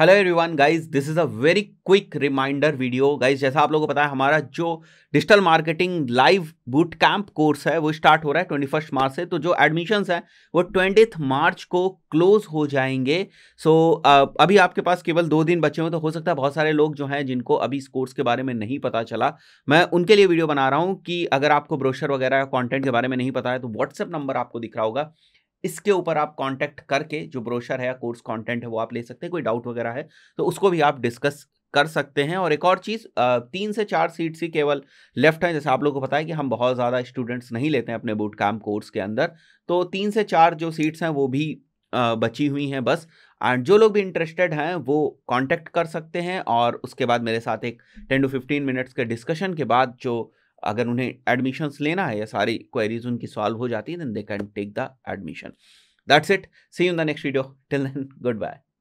hello everyone guys this is a very quick reminder video guys जैसा आप लोगों को पता है हमारा जो digital marketing live boot camp course है वो स्टार्ट हो रहा है ट्वेंटी फर्स्ट मार्च से तो जो एडमिशन्स हैं वो ट्वेंटी मार्च को क्लोज हो जाएंगे सो so, अभी आपके पास केवल दो दिन बचे हुए तो हो सकता है बहुत सारे लोग जो हैं जिनको अभी इस कोर्स के बारे में नहीं पता चला मैं उनके लिए वीडियो बना रहा हूँ कि अगर आपको ब्रोशर वगैरह कॉन्टेंट के बारे में नहीं पता है तो व्हाट्सअप नंबर आपको दिख रहा होगा इसके ऊपर आप कांटेक्ट करके जो ब्रोशर है या कोर्स कंटेंट है वो आप ले सकते हैं कोई डाउट वगैरह है तो उसको भी आप डिस्कस कर सकते हैं और एक और चीज़ तीन से चार सीट्स ही केवल लेफ्ट हैं जैसे आप लोगों को पता है कि हम बहुत ज़्यादा स्टूडेंट्स नहीं लेते हैं अपने बूट कैम्प कोर्स के अंदर तो तीन से चार जो सीट्स हैं वो भी बची हुई हैं बस एंड जो लोग भी इंटरेस्टेड हैं वो कांटेक्ट कर सकते हैं और उसके बाद मेरे साथ एक टेन टू फिफ्टीन मिनट्स के डिस्कशन के बाद जो अगर उन्हें एडमिशन्स लेना है या सारी क्वेरीज उनकी सॉल्व हो जाती है then they can take the admission that's it see in the next video till then good bye